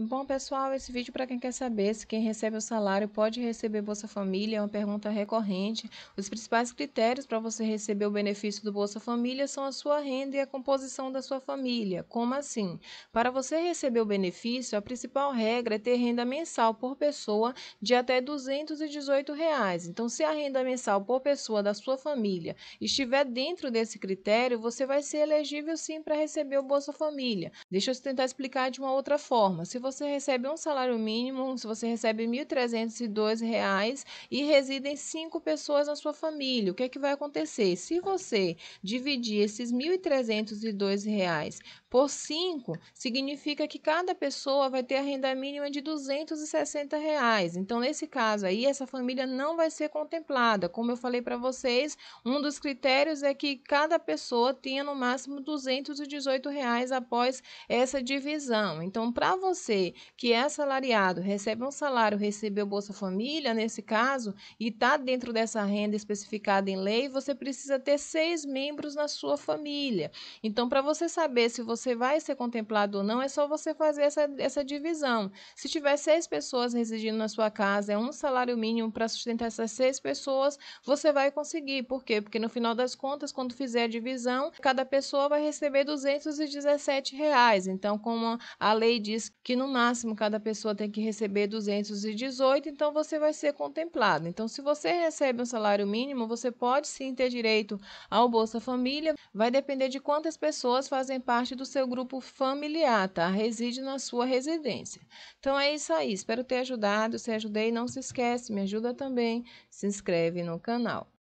Bom, pessoal, esse vídeo para quem quer saber se quem recebe o salário pode receber Bolsa Família é uma pergunta recorrente. Os principais critérios para você receber o benefício do Bolsa Família são a sua renda e a composição da sua família. Como assim? Para você receber o benefício, a principal regra é ter renda mensal por pessoa de até R$ 218. Reais. Então, se a renda mensal por pessoa da sua família estiver dentro desse critério, você vai ser elegível sim para receber o Bolsa Família. Deixa eu tentar explicar de uma outra forma. Se você recebe um salário mínimo, se você recebe R$ 1.302 e residem cinco pessoas na sua família, o que é que vai acontecer? Se você dividir esses R$ 1.302 por cinco, significa que cada pessoa vai ter a renda mínima de R$ 260. Reais. Então, nesse caso aí, essa família não vai ser contemplada. Como eu falei para vocês, um dos critérios é que cada pessoa tenha no máximo R$ 218 reais após essa divisão. Então, para você você que é assalariado, recebe um salário, recebeu Bolsa Família, nesse caso, e está dentro dessa renda especificada em lei, você precisa ter seis membros na sua família. Então, para você saber se você vai ser contemplado ou não, é só você fazer essa, essa divisão. Se tiver seis pessoas residindo na sua casa, é um salário mínimo para sustentar essas seis pessoas, você vai conseguir. Por quê? Porque no final das contas, quando fizer a divisão, cada pessoa vai receber R$ 217. Reais. Então, como a lei diz que não no máximo cada pessoa tem que receber 218, então você vai ser contemplado. Então, se você recebe um salário mínimo, você pode sim ter direito ao Bolsa Família. Vai depender de quantas pessoas fazem parte do seu grupo familiar, tá? Reside na sua residência. Então é isso aí. Espero ter ajudado. Se ajudei, não se esquece, me ajuda também. Se inscreve no canal.